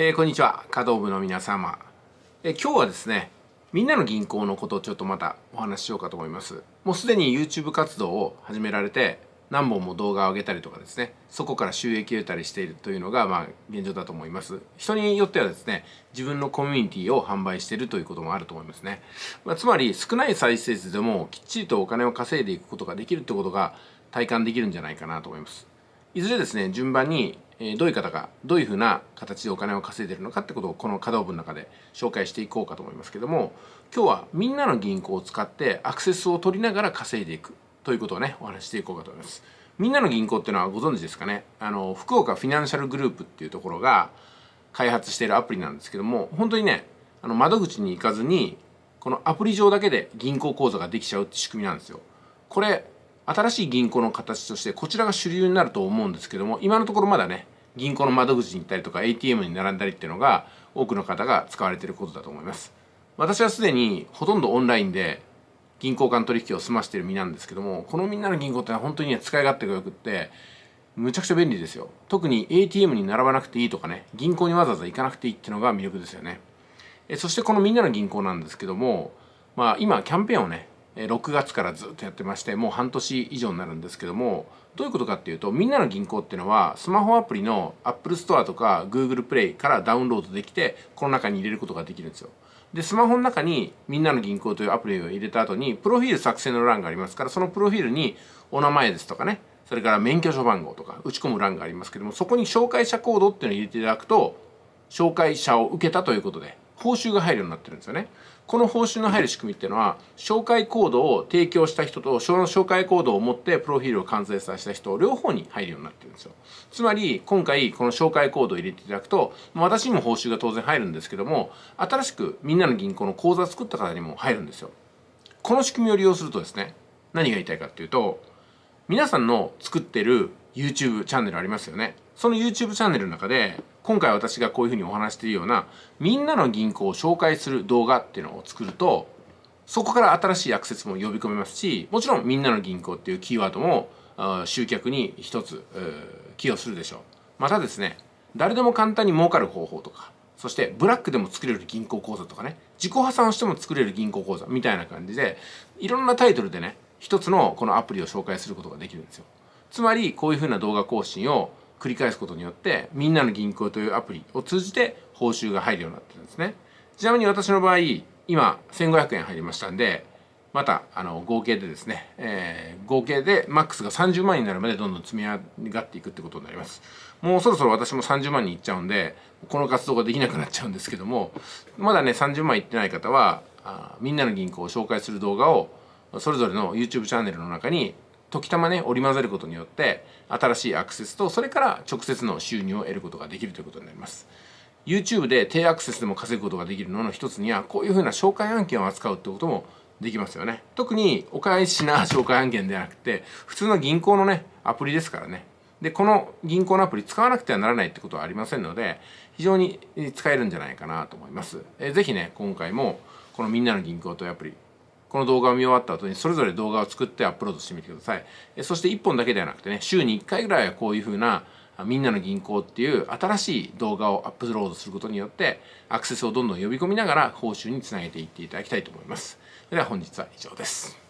えー、こんにちは稼働部の皆様、えー、今日はですねみんなの銀行のことをちょっとまたお話ししようかと思いますもうすでに YouTube 活動を始められて何本も動画を上げたりとかですねそこから収益を得たりしているというのがまあ現状だと思います人によってはですね自分のコミュニティを販売しているということもあると思いますね、まあ、つまり少ない再生数でもきっちりとお金を稼いでいくことができるってことが体感できるんじゃないかなと思いますいずれですね順番にえどういう方がどういうふうな形でお金を稼いでるのかってことをこの稼働部の中で紹介していこうかと思いますけども今日はみんなの銀行を使ってアクセスを取りながら稼いでいくということをねお話していこうかと思います。みんなの銀行っていうのはご存知ですかねあの福岡フィナンシャルグループっていうところが開発しているアプリなんですけども本当にねあの窓口に行かずにこのアプリ上だけで銀行口座ができちゃうって仕組みなんですよ。これ新しい銀行の形としてこちらが主流になると思うんですけども今のところまだね銀行の窓口に行ったりとか ATM に並んだりっていうのが多くの方が使われていることだと思います私はすでにほとんどオンラインで銀行間取引を済ましてる身なんですけどもこのみんなの銀行って本当にね使い勝手がよくってむちゃくちゃ便利ですよ特に ATM に並ばなくていいとかね銀行にわざわざ行かなくていいっていうのが魅力ですよねえそしてこのみんなの銀行なんですけどもまあ今キャンペーンをね6月からずっとやってましてもう半年以上になるんですけどもどういうことかっていうとみんなの銀行っていうのはスマホアプリの Apple Store とか Google Play からダウンロードできてこの中に入れることができるんですよ。でスマホの中に「みんなの銀行」というアプリを入れた後にプロフィール作成の欄がありますからそのプロフィールにお名前ですとかねそれから免許証番号とか打ち込む欄がありますけどもそこに紹介者コードっていうのを入れていただくと紹介者を受けたということで報酬が入るようになってるんですよね。この報酬の入る仕組みっていうのは紹介コードを提供した人とその紹介コードを持ってプロフィールを完成させた人両方に入るようになってるんですよつまり今回この紹介コードを入れていただくと私にも報酬が当然入るんですけども新しくみんなの銀行の口座作った方にも入るんですよこの仕組みを利用するとですね何が言いたいかっていうと皆さんの作ってる YouTube チャンネルありますよね。その YouTube チャンネルの中で、今回私がこういうふうにお話しているような、みんなの銀行を紹介する動画っていうのを作ると、そこから新しいアクセスも呼び込めますし、もちろんみんなの銀行っていうキーワードも、集客に一つ、寄与するでしょう。またですね、誰でも簡単に儲かる方法とか、そしてブラックでも作れる銀行口座とかね、自己破産しても作れる銀行口座みたいな感じで、いろんなタイトルでね、一つのこのアプリを紹介することができるんですよつまりこういうふうな動画更新を繰り返すことによってみんなの銀行というアプリを通じて報酬が入るようになってるんですねちなみに私の場合今1500円入りましたんでまたあの合計でですね、えー、合計でマックスが30万になるまでどんどん積み上がっていくってことになりますもうそろそろ私も30万にいっちゃうんでこの活動ができなくなっちゃうんですけどもまだね30万いってない方はあみんなの銀行を紹介する動画をそれぞれの YouTube チャンネルの中に時たまね織り交ぜることによって新しいアクセスとそれから直接の収入を得ることができるということになります YouTube で低アクセスでも稼ぐことができるのの一つにはこういうふうな紹介案件を扱うってこともできますよね特にお返しな紹介案件ではなくて普通の銀行のねアプリですからねでこの銀行のアプリ使わなくてはならないってことはありませんので非常に使えるんじゃないかなと思います、えぜひね今回もこのみんなの銀行というアプリこの動画を見終わった後にそれぞれ動画を作ってアップロードしてみてください。そして1本だけではなくてね、週に1回ぐらいはこういうふうなみんなの銀行っていう新しい動画をアップロードすることによってアクセスをどんどん呼び込みながら報酬につなげていっていただきたいと思います。では本日は以上です。